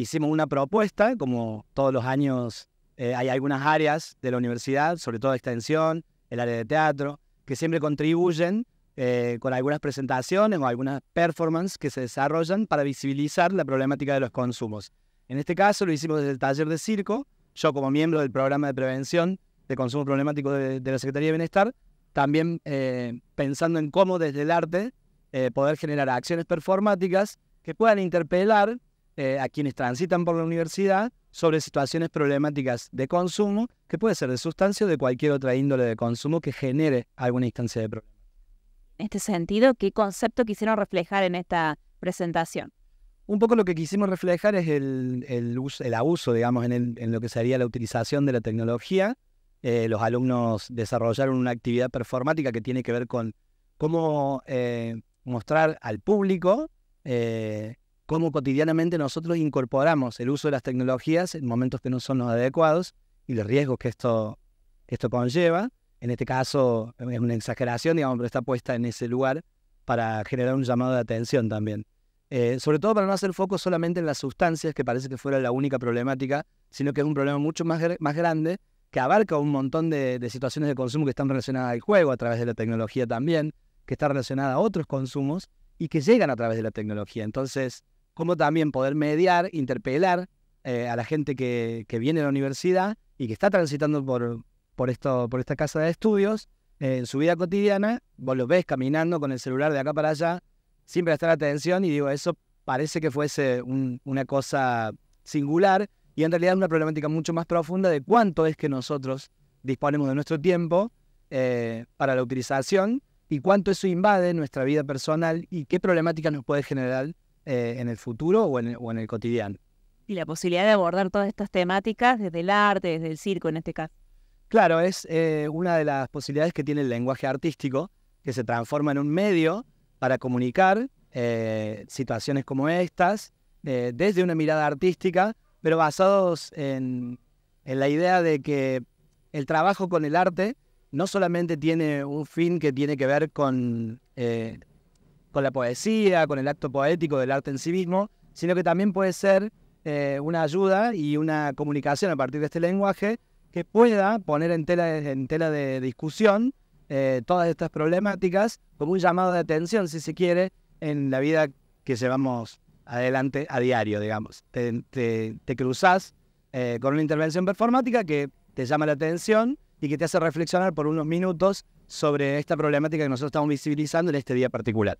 hicimos una propuesta, como todos los años eh, hay algunas áreas de la universidad, sobre todo extensión, el área de teatro, que siempre contribuyen eh, con algunas presentaciones o algunas performances que se desarrollan para visibilizar la problemática de los consumos. En este caso lo hicimos desde el taller de circo, yo como miembro del programa de prevención de consumo problemático de, la Secretaría de Bienestar, también eh, pensando en cómo desde el arte poder generar acciones performáticas que puedan interpelar eh, a quienes transitan por la universidad sobre situaciones problemáticas de consumo, que puede ser de sustancia o de cualquier otra índole de consumo que genere alguna instancia de problema. En este sentido, ¿qué concepto quisieron reflejar en esta presentación? Un poco lo que quisimos reflejar es el, el, abuso, digamos, en, lo que sería la utilización de la tecnología. Eh, los alumnos desarrollaron una actividad performática que tiene que ver con cómo eh, mostrar al público cómo cotidianamente nosotros incorporamos el uso de las tecnologías en momentos que no son los adecuados y los riesgos que esto, esto conlleva. En este caso es una exageración, digamos, pero está puesta en ese lugar para generar un llamado de atención también. Eh, sobre todo para no hacer foco solamente en las sustancias, que parece que fuera la única problemática, sino que es un problema mucho más, más grande que abarca un montón de, de, situaciones de consumo que están relacionadas al juego a través de la tecnología también, que está relacionada a otros consumos y que llegan a través de la tecnología. Entonces, como también poder mediar, interpelar eh, a la gente que, viene a la universidad y que está transitando por, esto, por esta casa de estudios, eh, en su vida cotidiana, vos los ves caminando con el celular de acá para allá, sin prestar atención, y digo, eso parece que fuese una cosa singular, y en realidad es una problemática mucho más profunda de cuánto es que nosotros disponemos de nuestro tiempo eh, para la utilización y cuánto eso invade nuestra vida personal y qué problemáticas nos puede generar eh, en el futuro o en, el cotidiano. Y la posibilidad de abordar todas estas temáticas desde el arte, desde el circo en este caso. Claro, es eh, una de las posibilidades que tiene el lenguaje artístico, que se transforma en un medio para comunicar eh, situaciones como estas desde una mirada artística, pero basados en, la idea de que el trabajo con el arte no solamente tiene un fin que tiene que ver con con la poesía, con el acto poético del arte en sí mismo, sino que también puede ser eh, una ayuda y una comunicación a partir de este lenguaje que pueda poner en tela, de, discusión eh, todas estas problemáticas como un llamado de atención, si se quiere, en la vida que llevamos adelante a diario, digamos. Te, cruzas eh, con una intervención performática que te llama la atención y que te hace reflexionar por unos minutos sobre esta problemática que nosotros estamos visibilizando en este día particular.